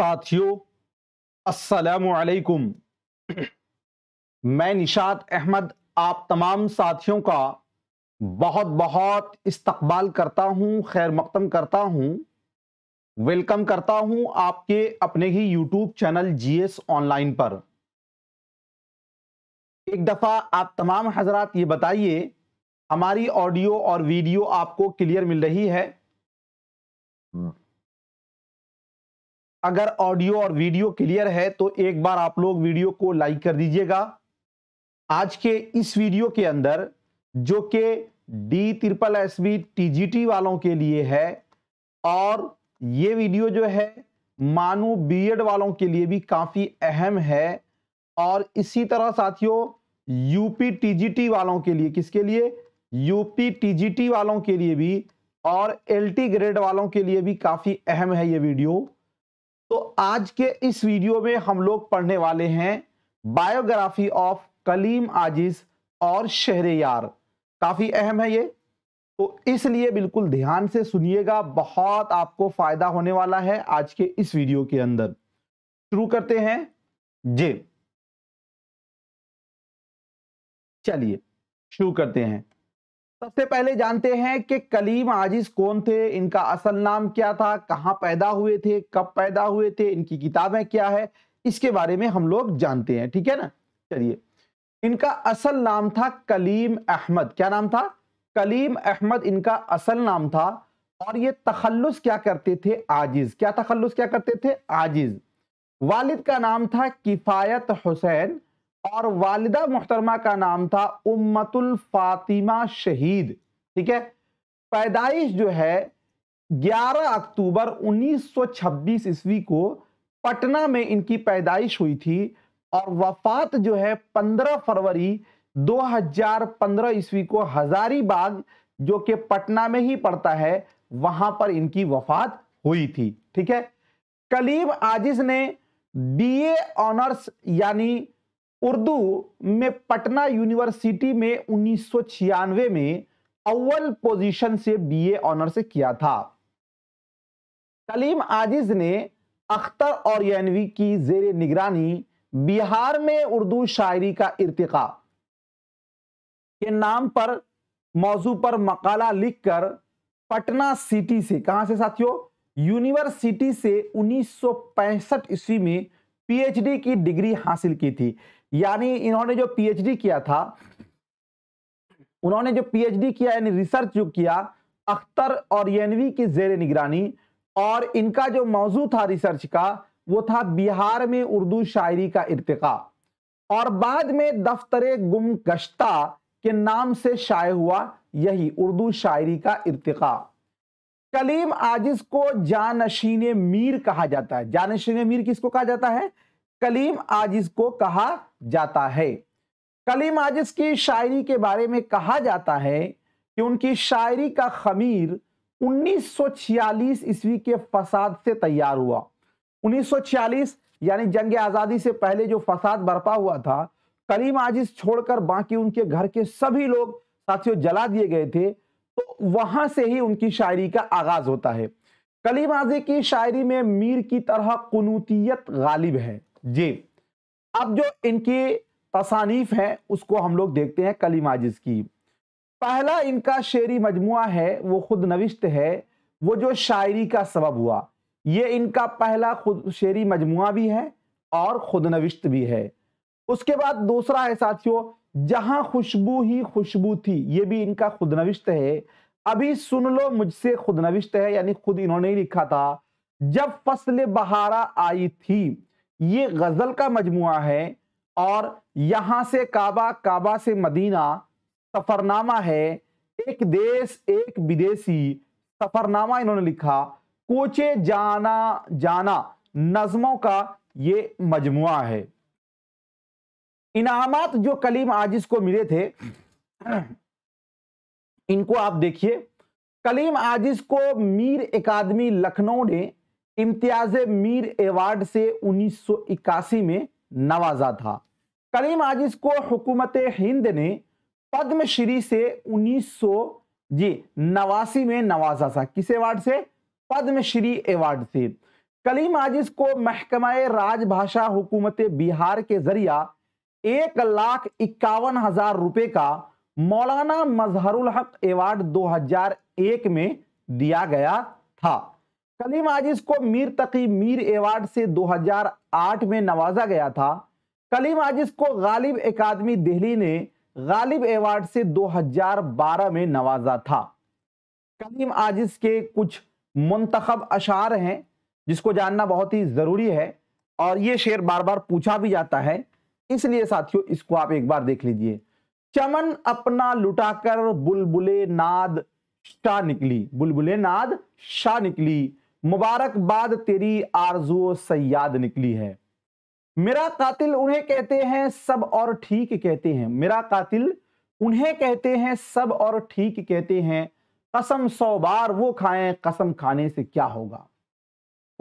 साथियों असलकुम मैं निशात अहमद आप तमाम साथियों का बहुत बहुत इस्तकबाल करता हूँ खैर मकदम करता हूँ वेलकम करता हूँ आपके अपने ही यूट्यूब चैनल जीएस ऑनलाइन पर एक दफ़ा आप तमाम हजरात ये बताइए हमारी ऑडियो और वीडियो आपको क्लियर मिल रही है अगर ऑडियो और वीडियो क्लियर है तो एक बार आप लोग वीडियो को लाइक कर दीजिएगा आज के इस वीडियो के अंदर जो कि D triple S B T वालों के लिए है और ये वीडियो जो है मानो बीएड वालों के लिए भी काफ़ी अहम है और इसी तरह साथियों यूपी टीजीटी वालों के लिए किसके लिए यूपी टीजीटी वालों के लिए भी और एलटी ग्रेड वालों के लिए भी काफ़ी अहम है ये वीडियो तो आज के इस वीडियो में हम लोग पढ़ने वाले हैं बायोग्राफी ऑफ कलीम आजिज और यार काफ़ी अहम है ये तो इसलिए बिल्कुल ध्यान से सुनिएगा बहुत आपको फ़ायदा होने वाला है आज के इस वीडियो के अंदर शुरू करते हैं जे चलिए शुरू करते हैं सबसे पहले जानते हैं कि कलीम आजिज कौन थे इनका असल नाम क्या था कहाँ पैदा हुए थे कब पैदा हुए थे इनकी किताबें क्या है इसके बारे में हम लोग जानते हैं ठीक है ना चलिए इनका असल नाम था कलीम अहमद क्या नाम था कलीम अहमद इनका असल नाम था और ये तखल्लुस क्या करते थे आजिज क्या तखल्लुस क्या करते थे आजिज वालिद का नाम था किफ़ायत हुसैन और वालिदा मुहतरमा का नाम था उम्मतुल फातिमा शहीद ठीक है पैदाइश जो है 11 अक्टूबर 1926 ईस्वी को पटना में इनकी पैदाइश हुई थी और वफात जो है 15 फरवरी 2015 ईस्वी को हजारीबाग जो कि पटना में ही पड़ता है वहां पर इनकी वफात हुई थी ठीक है कलीम आजिज ने बीए ऑनर्स यानी उर्दू में पटना यूनिवर्सिटी में उन्नीस में अव्वल पोजीशन से बीए ऑनर से किया था कलीम आजिज ने अख्तर और यानवी की जेर निगरानी बिहार में उर्दू शायरी का इर्तिका के नाम पर मौजू पर मकाला लिखकर पटना सिटी से कहां से साथियों यूनिवर्सिटी से 1965 ईस्वी में पीएचडी की डिग्री हासिल की थी यानी इन्होंने जो पीएचडी किया था उन्होंने जो पीएचडी किया यानी रिसर्च जो किया अख्तर और एनवी की जेर निगरानी और इनका जो मौजू था रिसर्च का वो था बिहार में उर्दू शायरी का इरतका और बाद में दफ्तर गुम गश्ता के नाम से शाये हुआ यही उर्दू शायरी का इरतका कलीम आजिज को जानशीन मीर कहा जाता है जानशीन मीर किसको कहा जाता है कलीम आजिज को कहा जाता है कलीम आजिज की शायरी के बारे में कहा जाता है कि उनकी शायरी का खमीर 1946 ईस्वी के फसाद से तैयार हुआ 1946 यानी जंग आज़ादी से पहले जो फसाद बरपा हुआ था कलीम आजिज छोड़कर बाकी उनके घर के सभी लोग साथियों जला दिए गए थे तो वहां से ही उनकी शायरी का आगाज होता है कलीम आजिज की शायरी में मीर की तरह कनूतीत गालिब है जी अब जो इनकी तसानीफ है उसको हम लोग देखते हैं कलीमाजिज की पहला इनका शेरी मजमु है वो खुद नविश्त है वो जो शायरी का सबब हुआ ये इनका पहला खुद शेरी मजमु भी है और खुद नविश्त भी है उसके बाद दूसरा है साथियों जहां खुशबू ही खुशबू थी ये भी इनका खुद नविश्त है अभी सुन लो मुझसे खुद नविश्त है यानी खुद इन्होंने ही लिखा था जब फसल बहारा आई थी ये गजल का मजमु है और यहां से काबा काबा से मदीना सफरनामा है एक देश एक विदेशी सफरनामा इन्होंने लिखा कोचे जाना जाना नजमों का ये मजमु है इनामत जो कलीम आजिज को मिले थे इनको आप देखिए कलीम आजिज को मीर एकादमी लखनऊ ने इम्तियाज मीर एवार्ड से उन्नीस में नवाजा था करीम आजिज को हुकूमत हिंद ने पद्मश्री से 1900 जी नवासी में नवाजा था किस एवार्ड से पद्मश्री एवार्ड से कलीम आजिज को महकमा राजभाषा हुकूमत बिहार के जरिया एक लाख इक्यावन हजार रुपये का मौलाना मजहरुल हक एवार्ड 2001 में दिया गया था कलीम आजिज को मीर तकी मीर एवार्ड से 2008 में नवाजा गया था कलीम आजिज को गालिब अकादमी दिल्ली ने गालिब एवार्ड से 2012 में नवाजा था कलीम आजिज के कुछ मंतखब अशार हैं जिसको जानना बहुत ही ज़रूरी है और ये शेर बार बार पूछा भी जाता है इसलिए साथियों इसको आप एक बार देख लीजिए चमन अपना लुटाकर बुलबुले नाद शाह निकली बुलबुले नाद शाह निकली मुबारकबाद तेरी आरजुओ सयाद निकली है मेरा कातिल उन्हें कहते हैं सब और ठीक कहते हैं मेरा कातिल उन्हें कहते हैं सब और ठीक कहते हैं कसम सौ बार वो खाएं कसम खाने से क्या होगा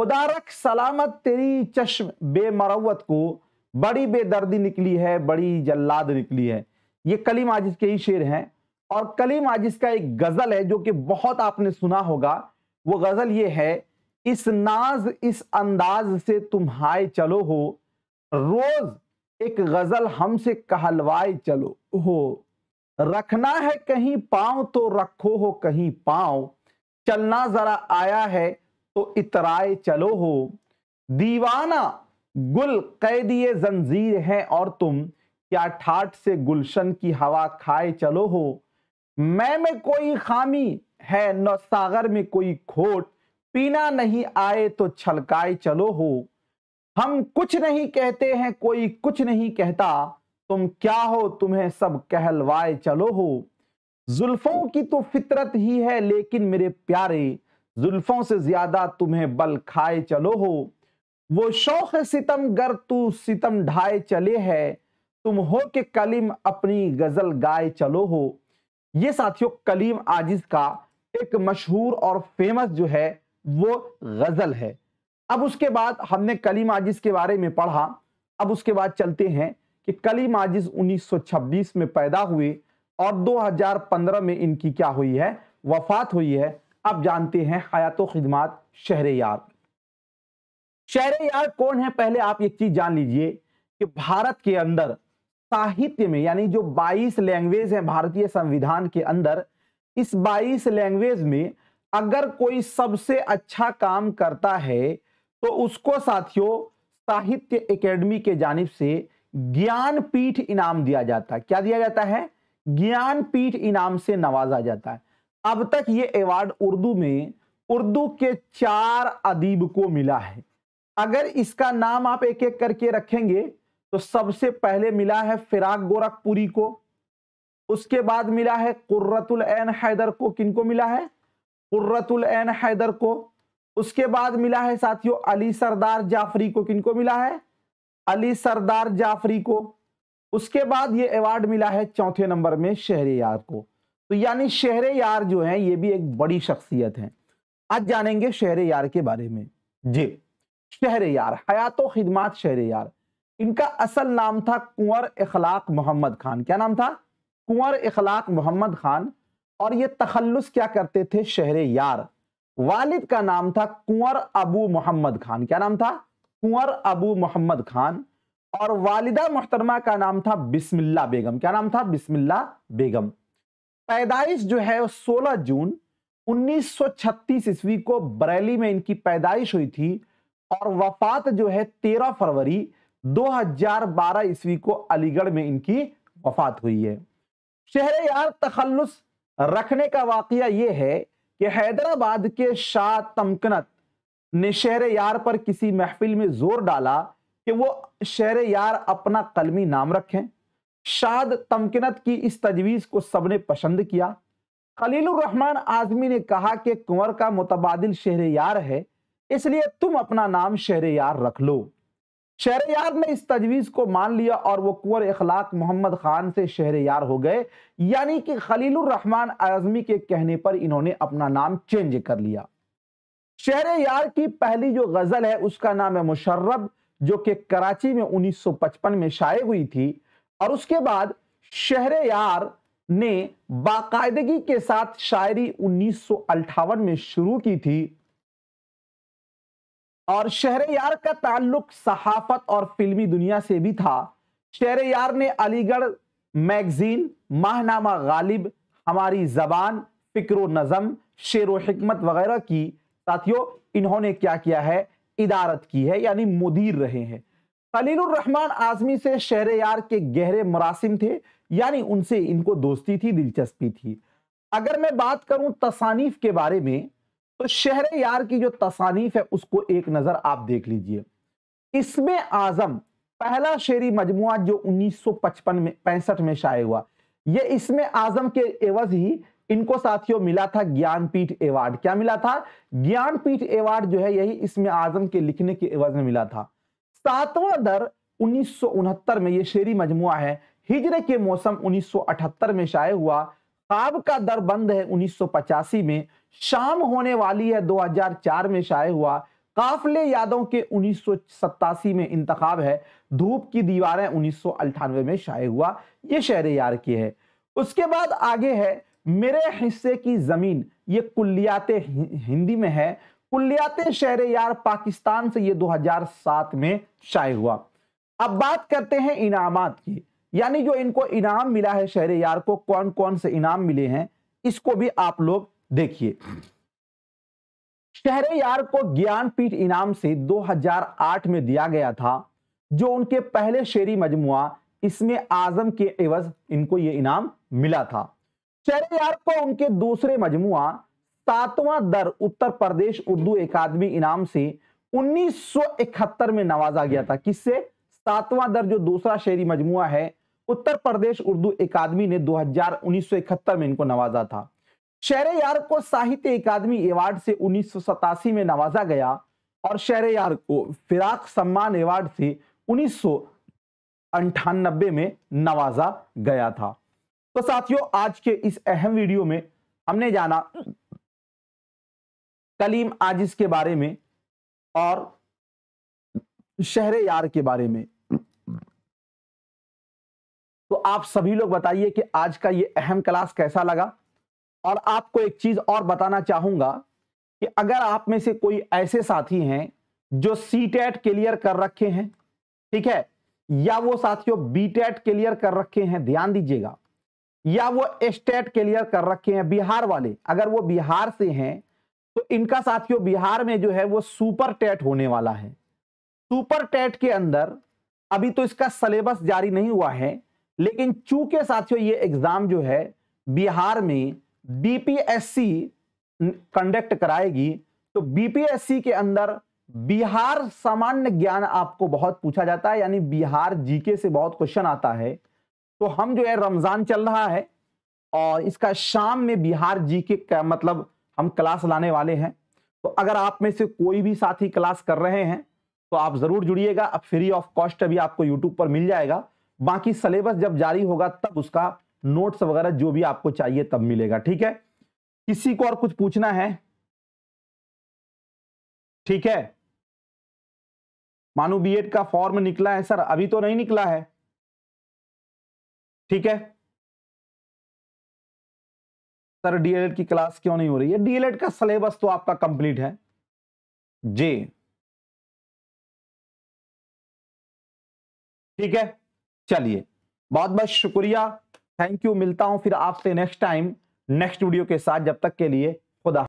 खुदारक सलामत तेरी चश्म बेमरवत को बड़ी बेदर्दी निकली है बड़ी जल्लाद निकली है ये कलीम आजिज के ही शेर हैं और कलीम आजिज का एक गज़ल है जो कि बहुत आपने सुना होगा वो गज़ल ये है इस नाज इस अंदाज से तुम हाय चलो हो रोज एक गजल हमसे कहलवाए चलो हो रखना है कहीं पाँव तो रखो हो कहीं पाँव चलना जरा आया है तो इतराए चलो हो दीवाना गुल कैदिए जंजीर है और तुम क्या ठाट से गुलशन की हवा खाए चलो हो मैं में कोई खामी है न सागर में कोई खोट पीना नहीं आए तो छलकाए चलो हो हम कुछ नहीं कहते हैं कोई कुछ नहीं कहता तुम क्या हो तुम्हें सब कहलवाए चलो हो जुल्फों की तो फितरत ही है लेकिन मेरे प्यारे जुल्फों से ज्यादा तुम्हें बल खाए चलो हो वो शौक सितम गर तू सितम ढाए चले है तुम हो के कलीम अपनी गजल गाए चलो हो ये साथियों कलीम आजिज का एक मशहूर और फेमस जो है वो गज़ल है अब उसके बाद हमने कली माजिस के बारे में पढ़ा अब उसके बाद चलते हैं कि कली माजिस 1926 में पैदा हुए और 2015 में इनकी क्या हुई है वफात हुई है अब जानते हैं हयात खिदमात शहर यार शहर यार कौन है पहले आप एक चीज जान लीजिए कि भारत के अंदर साहित्य में यानी जो 22 लैंग्वेज है भारतीय संविधान के अंदर इस 22 लैंग्वेज में अगर कोई सबसे अच्छा काम करता है तो उसको साथियों साहित्य एकेडमी के जानिब से ज्ञानपीठ इनाम दिया जाता है क्या दिया जाता है ज्ञानपीठ इनाम से नवाजा जाता है अब तक ये अवार्ड उर्दू में उर्दू के चार अदीब को मिला है अगर इसका नाम आप एक एक करके रखेंगे तो सबसे पहले मिला है फिराक गोरखपुरी को उसके बाद मिला है कुर्रतुल ऐन हैदर को किनको मिला है कुर्रतुल ऐन हैदर को उसके बाद मिला है साथियों अली सरदार जाफरी को किनको मिला है अली सरदार जाफरी को उसके बाद ये अवार्ड मिला है चौथे नंबर में शहर यार को तो यानी शहर यार जो है ये भी एक बड़ी शख्सियत है आज जानेंगे शहर यार के बारे में जी शहर यार हयात खिदमात शहर यार इनका असल नाम था कुंवर इखलाक मोहम्मद खान क्या नाम था कुंवर इखलाक मोहम्मद खान और ये तखल्लुस क्या करते थे शहर यार वालिद का नाम था कुंवर अबू मोहम्मद खान क्या नाम था कुंवर अबू मोहम्मद खान और वालिदा मोहतरमा का नाम था बिस्मिल्ला बेगम क्या नाम था बिस्मिल्ला बेगम पैदाइश जो है 16 जून 1936 ईस्वी को बरेली में इनकी पैदाइश हुई थी और वफात जो है 13 फरवरी 2012 ईस्वी को अलीगढ़ में इनकी वफात हुई है शहर यार तखल्लुस रखने का वाकया ये है कि हैदराबाद के शाह तमकनत ने शहर यार पर किसी महफिल में जोर डाला कि वो शहर यार अपना कलमी नाम रखें शाद तमकिनत की इस तजवीज़ को सबने पसंद किया रहमान आजमी ने कहा कि कुंवर का मुतबादिल शहर यार है इसलिए तुम अपना नाम शहर यार रख लो शहरयार ने इस तजवीज को मान लिया और वो कुर इखलाक मोहम्मद खान से शहरयार हो गए यानी कि खलील रहमान आजमी के कहने पर इन्होंने अपना नाम चेंज कर लिया शहरयार की पहली जो गजल है उसका नाम है मुशर्रब जो कि कराची में 1955 में शाये हुई थी और उसके बाद शहरयार ने बाकायदगी के साथ शायरी उन्नीस में शुरू की थी और शहर यार का ताल्लुक सहाफत और फिल्मी दुनिया से भी था शहर यार ने अलीगढ़ मैगजीन माहनामा गालिब हमारी जबान फिक्र नज़म शेर विकमत हमत वगैरह की साथियों इन्होंने क्या किया है इदारत की है यानी मुदीर रहे हैं रहमान आजमी से शहर यार के गहरे मरासिम थे यानी उनसे इनको दोस्ती थी दिलचस्पी थी अगर मैं बात करूं तसानीफ के बारे में तो शहर यार की जो तसानीफ है उसको एक नजर आप देख लीजिए इसमें आजम पहला शेरी मजमु जो 1955 में पैंसठ में शाये हुआ ये इसमें आजम के एवज ही इनको साथियों मिला था ज्ञानपीठ एवार्ड क्या मिला था ज्ञानपीठ एवार्ड जो है यही इसमें आजम के लिखने के एवज में मिला था सातवां दर उन्नीस में ये शेरी मजमु है हिजरे के मौसम 1978 में शाये हुआ खाब का दर बंद है उन्नीस में शाम होने वाली है 2004 में शाये हुआ काफले यादों के उन्नीस में इंतखब है धूप की दीवारें उन्नीस में शाये हुआ ये शहर यार की है उसके बाद आगे है मेरे हिस्से की ज़मीन ये कुल्लियात हिंदी में है कुल्लियात शहर यार पाकिस्तान से ये 2007 में शाये हुआ अब बात करते हैं इनामात की यानी जो इनको इनाम मिला है शहर यार को कौन कौन से इनाम मिले हैं इसको भी आप लोग देखिए शहरे यार को ज्ञानपीठ इनाम से 2008 में दिया गया था जो उनके पहले शेरी मजमुआ इसमें आजम के एवज इनको ये इनाम मिला था यार को उनके दूसरे मजमुआ सातवां दर उत्तर प्रदेश उर्दू एकादमी इनाम से 1971 में नवाजा गया था किससे सातवां दर जो दूसरा शेरी मजमुआ है उत्तर प्रदेश उर्दू अकादमी ने दो 1971 में इनको नवाजा था शहर को साहित्य अकादमी अवार्ड से उन्नीस में नवाजा गया और शहर यार को फिराक सम्मान अवार्ड से उन्नीस में नवाजा गया था तो साथियों आज के इस अहम वीडियो में हमने जाना कलीम आजिज के बारे में और शहर यार के बारे में तो आप सभी लोग बताइए कि आज का ये अहम क्लास कैसा लगा और आपको एक चीज और बताना चाहूंगा कि अगर आप में से कोई ऐसे साथी हैं जो सी टेट क्लियर कर रखे हैं ठीक है या वो साथियों बी टेट क्लियर कर रखे हैं ध्यान दीजिएगा या वो स्टेट क्लियर कर रखे हैं बिहार वाले अगर वो बिहार से हैं तो इनका साथियों बिहार में जो है वो सुपर टेट होने वाला है सुपर टेट के अंदर अभी तो इसका सिलेबस जारी नहीं हुआ है लेकिन चूंकि साथियों ये एग्जाम जो है बिहार में बीपीएससी कंडक्ट कराएगी तो बीपीएससी के अंदर बिहार सामान्य ज्ञान आपको बहुत पूछा जाता है यानी बिहार जीके से बहुत क्वेश्चन आता है तो हम जो है रमजान चल रहा है और इसका शाम में बिहार जीके का मतलब हम क्लास लाने वाले हैं तो अगर आप में से कोई भी साथी क्लास कर रहे हैं तो आप जरूर जुड़िएगा अब फ्री ऑफ कॉस्ट अभी आपको यूट्यूब पर मिल जाएगा बाकी सिलेबस जब जारी होगा तब उसका नोट्स वगैरह जो भी आपको चाहिए तब मिलेगा ठीक है किसी को और कुछ पूछना है ठीक है मानू बीएड का फॉर्म निकला है सर अभी तो नहीं निकला है ठीक है सर डीएलएड की क्लास क्यों नहीं हो रही है डीएलएड का सिलेबस तो आपका कंप्लीट है जे ठीक है चलिए बहुत बहुत शुक्रिया थैंक यू मिलता हूं फिर आपसे नेक्स्ट टाइम नेक्स्ट वीडियो के साथ जब तक के लिए खुदा